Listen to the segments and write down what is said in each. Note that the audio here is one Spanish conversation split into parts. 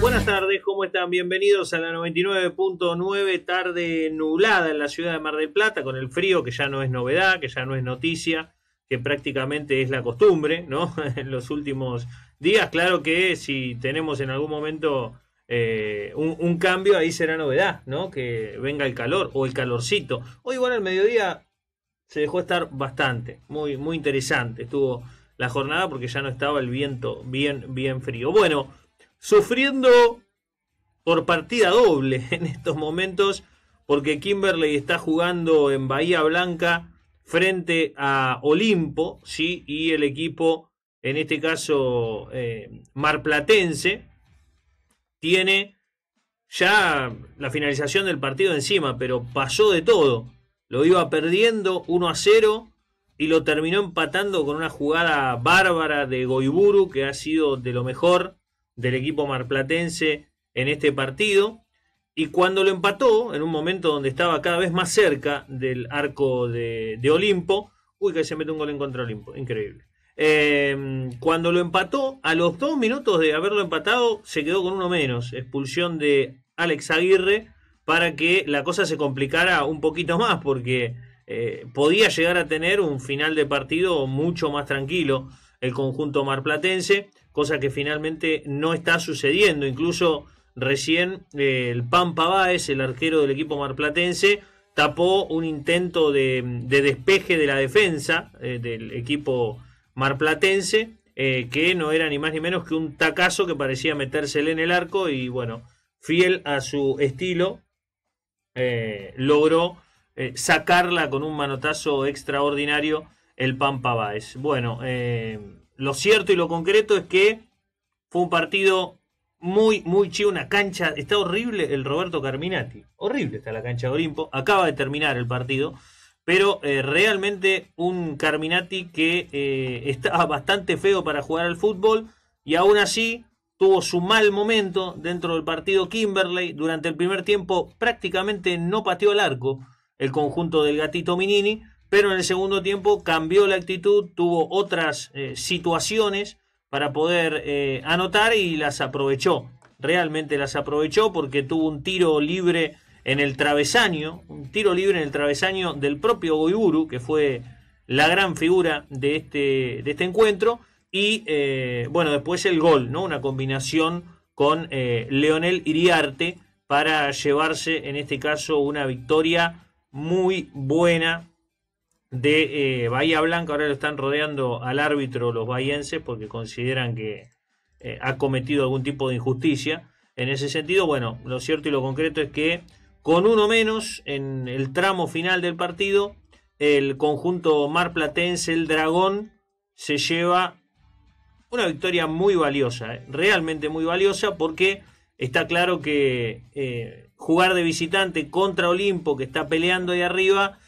Buenas tardes, ¿cómo están? Bienvenidos a la 99.9 tarde nublada en la ciudad de Mar del Plata con el frío que ya no es novedad, que ya no es noticia, que prácticamente es la costumbre, ¿no? en los últimos días, claro que si tenemos en algún momento eh, un, cambio, ahí será novedad, ¿no? Que venga el calor o el calorcito. Hoy bueno, el mediodía se dejó estar bastante, muy, muy interesante estuvo la jornada porque ya no estaba el viento bien, bien frío. Bueno, sufriendo por partida doble en estos momentos, porque Kimberley está jugando en Bahía Blanca frente a Olimpo, ¿sí? y el equipo, en este caso eh, marplatense, tiene ya la finalización del partido encima, pero pasó de todo. Lo iba perdiendo 1 a 0 y lo terminó empatando con una jugada bárbara de Goiburu, que ha sido de lo mejor del equipo marplatense en este partido. Y cuando lo empató, en un momento donde estaba cada vez más cerca del arco de, Olimpo, uy, que se mete un gol en contra Olimpo, increíble. Eh, cuando lo empató, a los dos minutos de haberlo empatado, se quedó con uno menos, expulsión de Alex Aguirre, para que la cosa se complicara un poquito más, porque eh, podía llegar a tener un final de partido mucho más tranquilo el conjunto marplatense cosa que finalmente no está sucediendo. Incluso recién eh, el Pampa Báez, el arquero del equipo marplatense, tapó un intento de, despeje de la defensa eh, del equipo marplatense, eh, que no era ni más ni menos que un tacazo que parecía metérsele en el arco y bueno, fiel a su estilo, logró sacarla con un manotazo extraordinario el Pampa Báez. Bueno, lo cierto y lo concreto es que fue un partido muy, muy chido, una cancha, está horrible el Roberto Carminati, horrible está la cancha de Olimpo, acaba de terminar el partido, pero eh, realmente un Carminati que eh, estaba bastante feo para jugar al fútbol y aún así tuvo su mal momento dentro del partido Kimberley, durante el primer tiempo prácticamente no pateó al arco el conjunto del gatito Minini, pero en el segundo tiempo cambió la actitud, tuvo otras eh, situaciones para poder eh, anotar y las aprovechó. Realmente las aprovechó porque tuvo un tiro libre en el travesaño, un tiro libre en el travesaño del propio Goiburu, que fue la gran figura de este, de este encuentro. Y eh, bueno, después el gol, ¿no? Una combinación con Leonel Iriarte para llevarse, en este caso, una victoria muy buena de eh, Bahía Blanca. Ahora lo están rodeando al árbitro los bahienses porque consideran que eh, ha cometido algún tipo de injusticia. En ese sentido, bueno, lo cierto y lo concreto es que con uno menos en el tramo final del partido, el conjunto marplatense, el Dragón, se lleva una victoria muy valiosa, eh, realmente muy valiosa porque está claro que jugar de visitante contra Olimpo que está peleando ahí arriba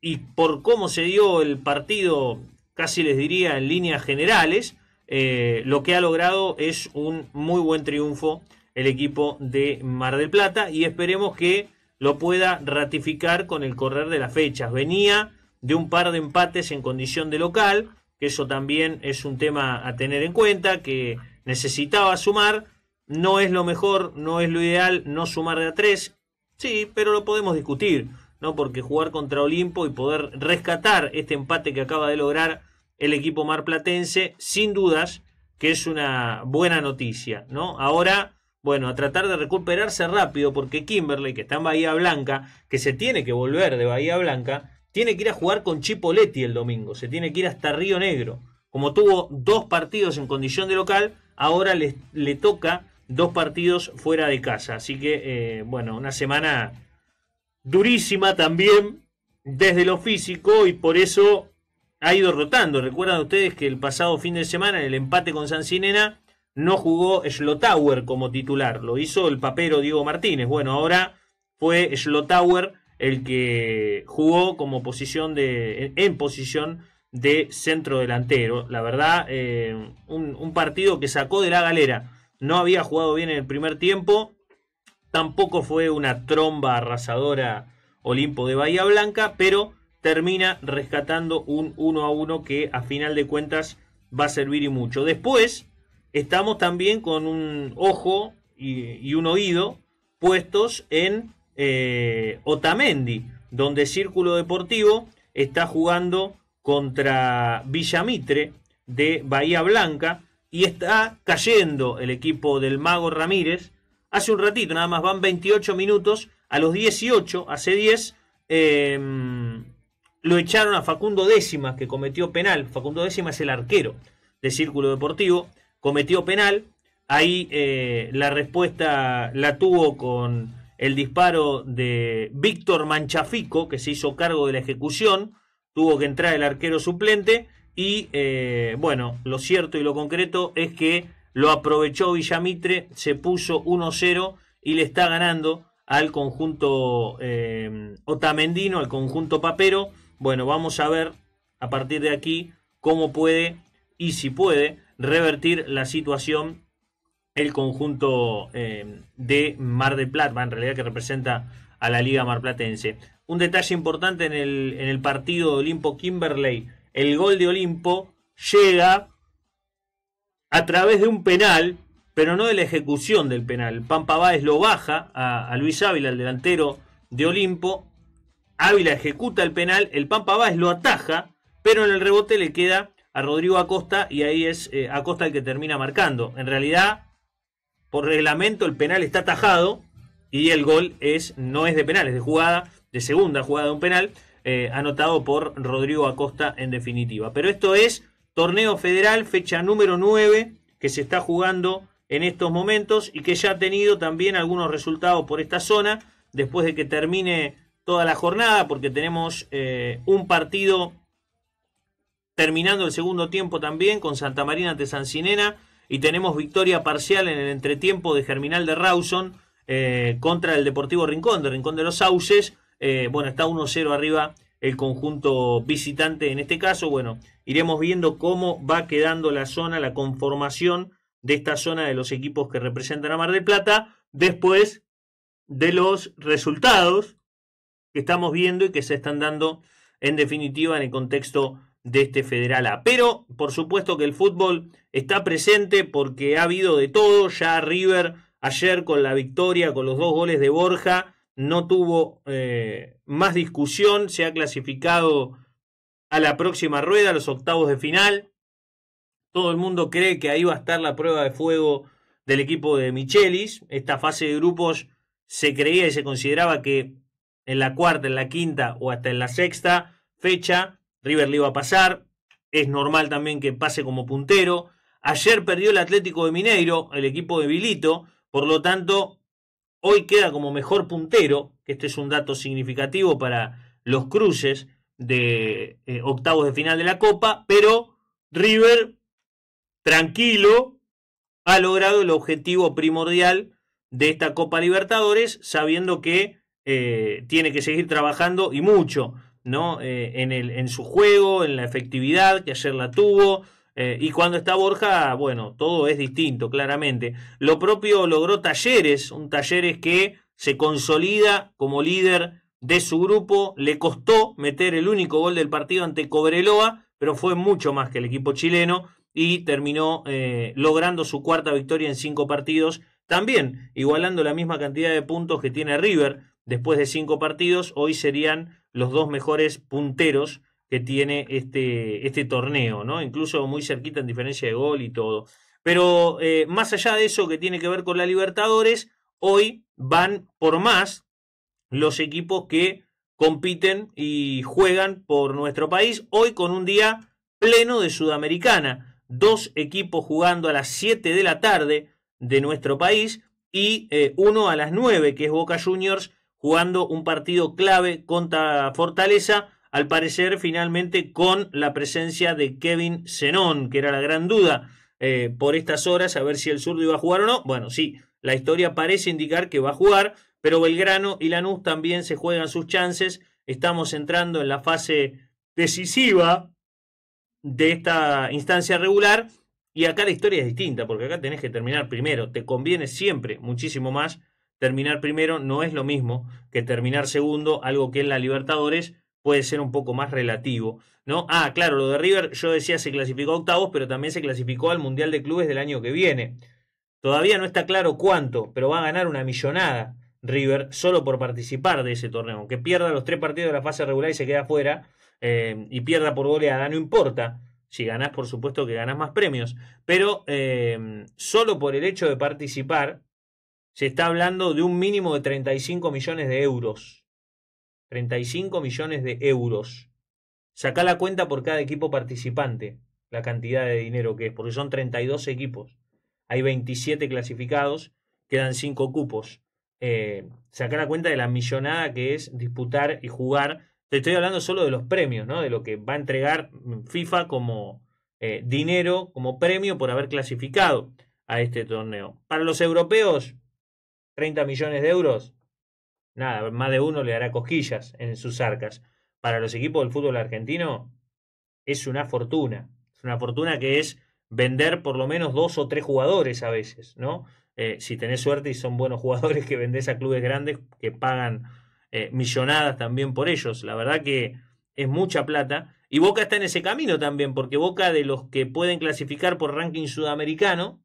y por cómo se dio el partido, casi les diría en líneas generales, eh, lo que ha logrado es un muy buen triunfo el equipo de Mar del Plata y esperemos que lo pueda ratificar con el correr de las fechas. Venía de un par de empates en condición de local, que eso también es un tema a tener en cuenta, que necesitaba sumar, no es lo mejor, no es lo ideal, no sumar de a tres, sí, pero lo podemos discutir. ¿no? Porque jugar contra Olimpo y poder rescatar este empate que acaba de lograr el equipo marplatense, sin dudas que es una buena noticia, ¿no? Ahora, bueno, a tratar de recuperarse rápido porque Kimberley, que está en Bahía Blanca, que se tiene que volver de Bahía Blanca, tiene que ir a jugar con Chipoletti el domingo, se tiene que ir hasta Río Negro. Como tuvo dos partidos en condición de local, ahora le, toca dos partidos fuera de casa. Así que, eh, bueno, una semana durísima también desde lo físico y por eso ha ido rotando. Recuerdan ustedes que el pasado fin de semana, en el empate con San no jugó Schlotauer como titular, lo hizo el papero Diego Martínez. Bueno, ahora fue Schlotauer el que jugó como posición de, en posición de centro delantero. La verdad, eh, un, un partido que sacó de la galera. No había jugado bien en el primer tiempo, Tampoco fue una tromba arrasadora Olimpo de Bahía Blanca, pero termina rescatando un 1 a 1 que a final de cuentas va a servir y mucho. Después estamos también con un ojo y, un oído puestos en eh, Otamendi, donde Círculo Deportivo está jugando contra Villamitre de Bahía Blanca y está cayendo el equipo del Mago Ramírez hace un ratito, nada más van 28 minutos, a los 18, hace 10, em, lo echaron a Facundo Décimas, que cometió penal. Facundo Décimas es el arquero de Círculo Deportivo, cometió penal. Ahí eh, la respuesta la tuvo con el disparo de Víctor Manchafico, que se hizo cargo de la ejecución. Tuvo que entrar el arquero suplente. Y eh, bueno, lo cierto y lo concreto es que lo aprovechó Villamitre, se puso 1-0 y le está ganando al conjunto eh, otamendino, al conjunto papero. Bueno, vamos a ver a partir de aquí cómo puede y si puede revertir la situación el conjunto eh, de Mar de Plata, en realidad que representa a la Liga Marplatense. Un detalle importante en el, en el partido de Olimpo Kimberley, el gol de Olimpo llega a través de un penal, pero no de la ejecución del penal. Pampa Báez lo baja a, Luis Ávila, el delantero de Olimpo. Ávila ejecuta el penal, el Pampa lo ataja, pero en el rebote le queda a Rodrigo Acosta y ahí es eh, Acosta el que termina marcando. En realidad, por reglamento, el penal está atajado y el gol es, no es de penal, es de jugada, de segunda jugada de un penal, eh, anotado por Rodrigo Acosta en definitiva. Pero esto es Torneo Federal, fecha número 9, que se está jugando en estos momentos y que ya ha tenido también algunos resultados por esta zona, después de que termine toda la jornada, porque tenemos eh, un partido terminando el segundo tiempo también con Santa Marina de San y tenemos victoria parcial en el entretiempo de Germinal de Rawson eh, contra el Deportivo Rincón, de Rincón de los Sauces. Eh, bueno, está 1-0 arriba el conjunto visitante en este caso. Bueno, iremos viendo cómo va quedando la zona, la conformación de esta zona de los equipos que representan a Mar del Plata después de los resultados que estamos viendo y que se están dando en definitiva en el contexto de este Federal A. Pero por supuesto que el fútbol está presente porque ha habido de todo, ya River ayer con la victoria, con los dos goles de Borja, no tuvo eh, más discusión, se ha clasificado a la próxima rueda, a los octavos de final. Todo el mundo cree que ahí va a estar la prueba de fuego del equipo de Michelis. Esta fase de grupos se creía y se consideraba que en la cuarta, en la quinta o hasta en la sexta fecha River le iba a pasar. Es normal también que pase como puntero. Ayer perdió el Atlético de Mineiro, el equipo de Vilito, por lo tanto Hoy queda como mejor puntero, este es un dato significativo para los cruces de eh, octavos de final de la Copa, pero River, tranquilo, ha logrado el objetivo primordial de esta Copa Libertadores, sabiendo que eh, tiene que seguir trabajando y mucho, ¿no? Eh, en, el, en su juego, en la efectividad, que ayer la tuvo, eh, y cuando está Borja, bueno, todo es distinto, claramente. Lo propio logró Talleres, un Talleres que se consolida como líder de su grupo. Le costó meter el único gol del partido ante Cobreloa, pero fue mucho más que el equipo chileno y terminó eh, logrando su cuarta victoria en cinco partidos. También igualando la misma cantidad de puntos que tiene River después de cinco partidos. Hoy serían los dos mejores punteros que tiene este, este torneo, ¿no? Incluso muy cerquita en diferencia de gol y todo. Pero eh, más allá de eso que tiene que ver con la Libertadores, hoy van por más los equipos que compiten y juegan por nuestro país, hoy con un día pleno de Sudamericana, dos equipos jugando a las 7 de la tarde de nuestro país y eh, uno a las 9, que es Boca Juniors, jugando un partido clave contra Fortaleza al parecer finalmente con la presencia de Kevin Zenón, que era la gran duda eh, por estas horas, a ver si el zurdo iba a jugar o no. Bueno, sí, la historia parece indicar que va a jugar, pero Belgrano y Lanús también se juegan sus chances. Estamos entrando en la fase decisiva de esta instancia regular. Y acá la historia es distinta, porque acá tenés que terminar primero. Te conviene siempre muchísimo más terminar primero. No es lo mismo que terminar segundo, algo que en la Libertadores puede ser un poco más relativo, ¿no? Ah, claro, lo de River, yo decía, se clasificó a octavos, pero también se clasificó al Mundial de Clubes del año que viene. Todavía no está claro cuánto, pero va a ganar una millonada River solo por participar de ese torneo. Aunque pierda los tres partidos de la fase regular y se queda fuera, eh, y pierda por goleada, no importa. Si ganás, por supuesto que ganás más premios. Pero eh, solo por el hecho de participar, se está hablando de un mínimo de 35 millones de euros. 35 millones de euros. Sacá la cuenta por cada equipo participante, la cantidad de dinero que es, porque son 32 equipos. Hay 27 clasificados, quedan 5 cupos. Eh, sacá la cuenta de la millonada que es disputar y jugar. Te estoy hablando solo de los premios, ¿no? De lo que va a entregar FIFA como eh, dinero, como premio por haber clasificado a este torneo. Para los europeos, 30 millones de euros, nada, más de uno le hará cosquillas en sus arcas. Para los equipos del fútbol argentino es una fortuna. Es una fortuna que es vender por lo menos dos o tres jugadores a veces, ¿no? Eh, si tenés suerte y son buenos jugadores que vendés a clubes grandes que pagan eh, millonadas también por ellos. La verdad que es mucha plata. Y Boca está en ese camino también, porque Boca de los que pueden clasificar por ranking sudamericano,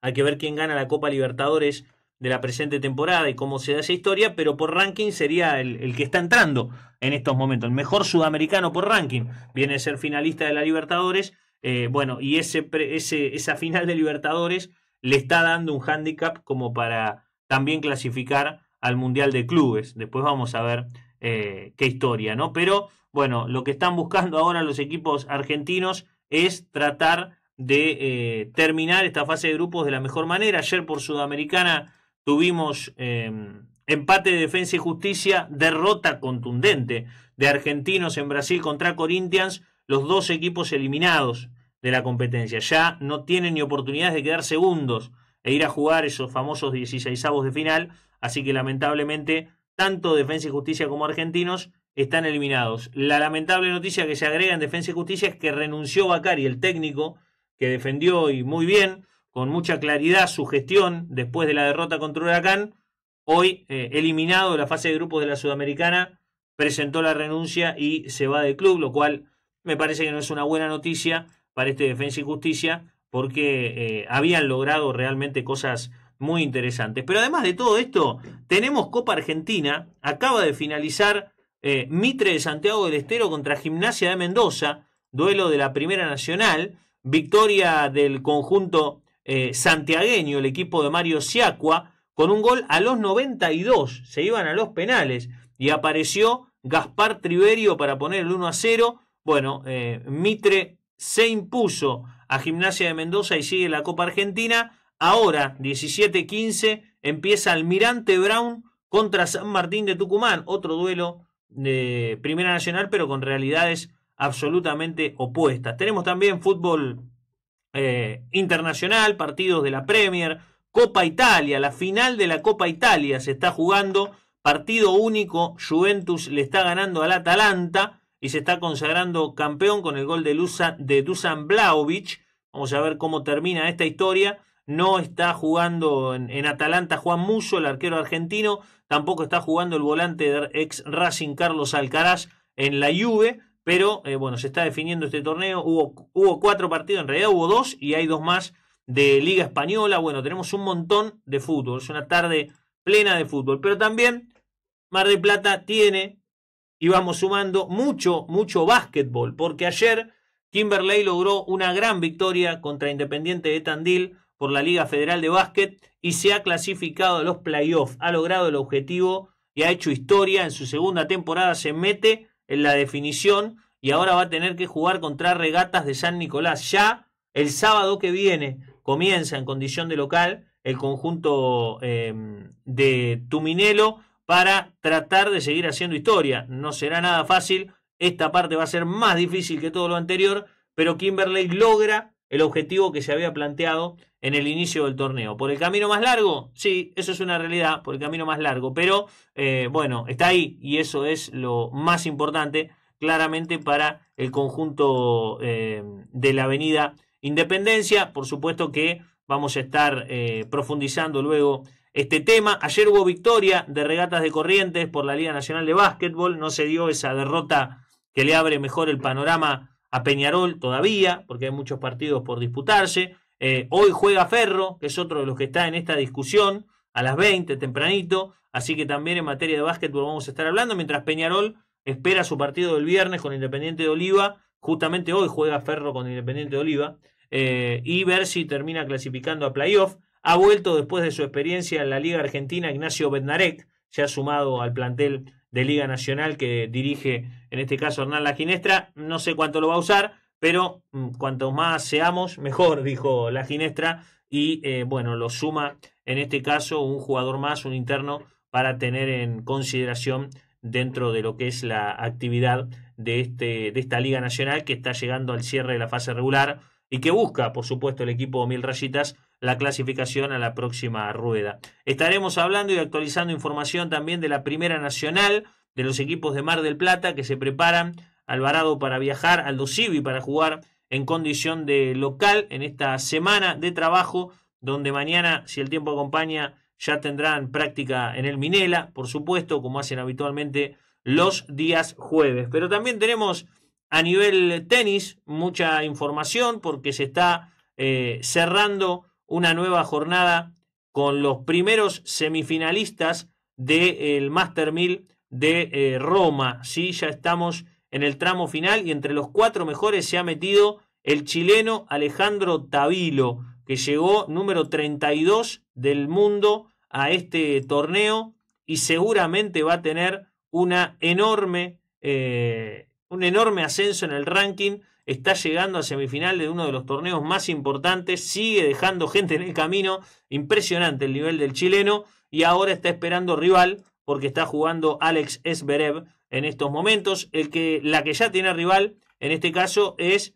hay que ver quién gana la Copa Libertadores de la presente temporada y cómo se da esa historia, pero por ranking sería el, que está entrando en estos momentos. El mejor sudamericano por ranking viene a ser finalista de la Libertadores. Eh, bueno, y ese, esa final de Libertadores le está dando un hándicap como para también clasificar al Mundial de Clubes. Después vamos a ver eh, qué historia, ¿no? Pero bueno, lo que están buscando ahora los equipos argentinos es tratar de eh, terminar esta fase de grupos de la mejor manera. Ayer por Sudamericana tuvimos em, empate de defensa y justicia, derrota contundente de argentinos en Brasil contra Corinthians, los dos equipos eliminados de la competencia. Ya no tienen ni oportunidades de quedar segundos e ir a jugar esos famosos 16 avos de final, así que lamentablemente tanto Defensa y Justicia como Argentinos están eliminados. La lamentable noticia que se agrega en Defensa y Justicia es que renunció Bacari, el técnico que defendió y muy bien con mucha claridad su gestión después de la derrota contra Huracán, hoy eh, eliminado de la fase de grupos de la Sudamericana, presentó la renuncia y se va del club, lo cual me parece que no es una buena noticia para este Defensa y Justicia, porque eh, habían logrado realmente cosas muy interesantes. Pero además de todo esto, tenemos Copa Argentina, acaba de finalizar eh, Mitre de Santiago del Estero contra Gimnasia de Mendoza, duelo de la Primera Nacional, victoria del conjunto eh, santiagueño, el equipo de Mario Siacua, con un gol a los 92, se iban a los penales y apareció Gaspar Triverio para poner el 1 a 0. Bueno, eh, Mitre se impuso a Gimnasia de Mendoza y sigue la Copa Argentina. Ahora, 17-15, empieza Almirante Brown contra San Martín de Tucumán, otro duelo de Primera Nacional, pero con realidades absolutamente opuestas. Tenemos también fútbol eh, internacional, partidos de la Premier, Copa Italia, la final de la Copa Italia se está jugando, partido único, Juventus le está ganando al Atalanta y se está consagrando campeón con el gol de, Lusa, de Dusan Blaovic. Vamos a ver cómo termina esta historia. No está jugando en, Atalanta Juan Muso, el arquero argentino. Tampoco está jugando el volante ex Racing Carlos Alcaraz en la Juve. Pero eh, bueno, se está definiendo este torneo. Hubo, hubo cuatro partidos, en realidad hubo dos y hay dos más de Liga Española. Bueno, tenemos un montón de fútbol. Es una tarde plena de fútbol. Pero también Mar del Plata tiene, y vamos sumando, mucho, mucho básquetbol. Porque ayer Kimberley logró una gran victoria contra Independiente de Tandil por la Liga Federal de Básquet y se ha clasificado a los playoffs. Ha logrado el objetivo y ha hecho historia. En su segunda temporada se mete en la definición y ahora va a tener que jugar contra Regatas de San Nicolás. Ya el sábado que viene comienza en condición de local el conjunto em, de Tuminelo para tratar de seguir haciendo historia. No será nada fácil, esta parte va a ser más difícil que todo lo anterior, pero Kimberley logra el objetivo que se había planteado en el inicio del torneo. ¿Por el camino más largo? Sí, eso es una realidad, por el camino más largo, pero eh, bueno, está ahí y eso es lo más importante claramente para el conjunto eh, de la avenida Independencia. Por supuesto que vamos a estar eh, profundizando luego este tema. Ayer hubo victoria de regatas de Corrientes por la Liga Nacional de Básquetbol, no se dio esa derrota que le abre mejor el panorama a Peñarol todavía, porque hay muchos partidos por disputarse. Eh, hoy juega Ferro, que es otro de los que está en esta discusión, a las 20, tempranito. Así que también en materia de básquetbol vamos a estar hablando, mientras Peñarol espera su partido del viernes con Independiente de Oliva. Justamente hoy juega Ferro con Independiente de Oliva. Eh, y ver si termina clasificando a playoff. Ha vuelto después de su experiencia en la Liga Argentina Ignacio Bednarek, se ha sumado al plantel de Liga Nacional que dirige en este caso Hernán La Ginestra. No sé cuánto lo va a usar, pero mm, cuanto más seamos, mejor, dijo La Ginestra. Y eh, bueno, lo suma en este caso un jugador más, un interno, para tener en consideración dentro de lo que es la actividad de, este, de esta Liga Nacional que está llegando al cierre de la fase regular y que busca, por supuesto, el equipo Mil Rayitas la clasificación a la próxima rueda. Estaremos hablando y actualizando información también de la Primera Nacional, de los equipos de Mar del Plata que se preparan, Alvarado para viajar, al y para jugar en condición de local en esta semana de trabajo, donde mañana, si el tiempo acompaña, ya tendrán práctica en el Minela, por supuesto, como hacen habitualmente los días jueves. Pero también tenemos a nivel tenis mucha información porque se está eh, cerrando una nueva jornada con los primeros semifinalistas del eh, Master 1000 de eh, Roma. ¿sí? Ya estamos en el tramo final y entre los cuatro mejores se ha metido el chileno Alejandro Tavilo, que llegó número 32 del mundo a este torneo y seguramente va a tener una enorme, eh, un enorme ascenso en el ranking está llegando a semifinal de uno de los torneos más importantes, sigue dejando gente en el camino, impresionante el nivel del chileno, y ahora está esperando rival, porque está jugando Alex Esberev en estos momentos. El que, la que ya tiene rival, en este caso, es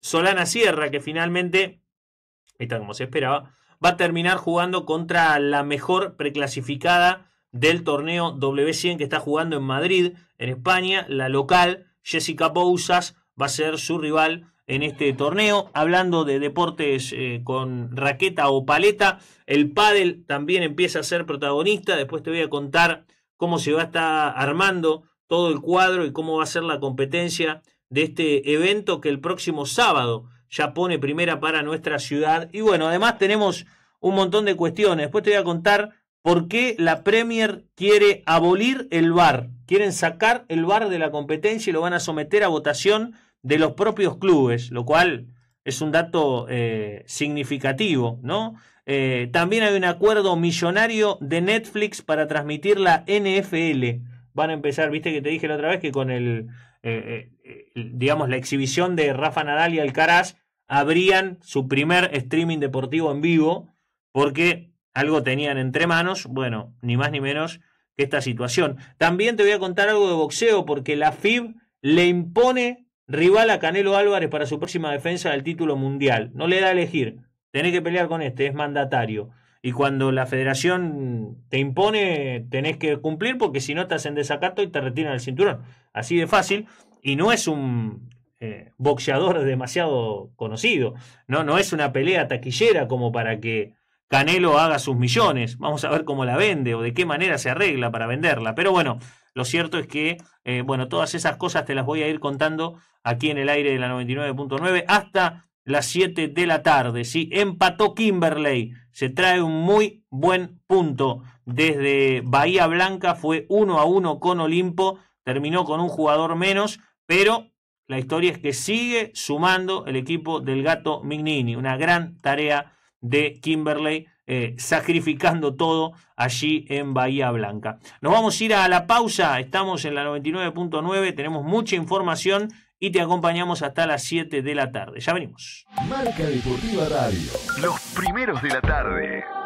Solana Sierra, que finalmente, está como se esperaba, va a terminar jugando contra la mejor preclasificada del torneo W100 que está jugando en Madrid, en España, la local, Jessica Bouzas, va a ser su rival en este torneo. Hablando de deportes eh, con raqueta o paleta, el pádel también empieza a ser protagonista. Después te voy a contar cómo se va a estar armando todo el cuadro y cómo va a ser la competencia de este evento que el próximo sábado ya pone primera para nuestra ciudad. Y bueno, además tenemos un montón de cuestiones. Después te voy a contar por qué la Premier quiere abolir el bar. Quieren sacar el bar de la competencia y lo van a someter a votación de los propios clubes, lo cual es un dato eh, significativo, ¿no? Eh, también hay un acuerdo millonario de Netflix para transmitir la NFL. Van a empezar, viste que te dije la otra vez que con el, eh, digamos, la exhibición de Rafa Nadal y Alcaraz abrían su primer streaming deportivo en vivo porque algo tenían entre manos, bueno, ni más ni menos que esta situación. También te voy a contar algo de boxeo porque la FIB le impone Rival a Canelo Álvarez para su próxima defensa del título mundial. No le da a elegir. Tenés que pelear con este, es mandatario. Y cuando la federación te impone, tenés que cumplir porque si no estás en desacato y te retiran el cinturón. Así de fácil. Y no es un eh, boxeador demasiado conocido. No, no es una pelea taquillera como para que Canelo haga sus millones. Vamos a ver cómo la vende o de qué manera se arregla para venderla. Pero bueno, lo cierto es que, eh, bueno, todas esas cosas te las voy a ir contando aquí en el aire de la 99.9 hasta las 7 de la tarde. Sí, empató Kimberley. Se trae un muy buen punto. Desde Bahía Blanca fue 1 a 1 con Olimpo. Terminó con un jugador menos, pero la historia es que sigue sumando el equipo del gato Mignini. Una gran tarea de Kimberley eh, sacrificando todo allí en Bahía Blanca. Nos vamos a ir a la pausa, estamos en la 99.9, tenemos mucha información y te acompañamos hasta las 7 de la tarde. Ya venimos. Marca Deportiva Radio. Los primeros de la tarde.